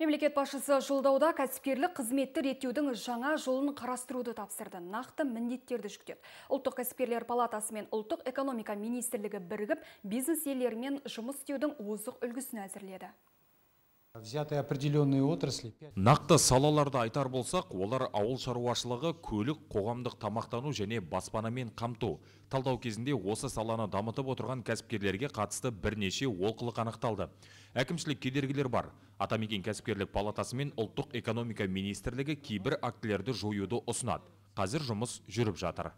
Мемлекет басшысы жолдауда кәсіпкерлік қызметті реттеудің жаңа жолын қарастыруды тапсырды. Нақты міндеттерді жүктеді. Ұлттық кәсіпкерлер палатасы мен Ұлттық экономика министрлігі бірігіп бизнес иелерімен жұмыс істеудің озық үлгісін әзірледі нақты салаларды айтар болсақ олар ауыл шаруашылығы көлік қоғамдық тамақтану және баспанамен қамту талдау кезінде осы саланы дамытып отырған кәсіпкерлерге қатысты бірнеше олқылық анықталды әкімшілік кедергілер бар атамекен кәсіпкерлік палатасы мен ұлттық экономика министрлігі кейбір актілерді жоюды ұсынады қазір жұмыс жүріп жатыр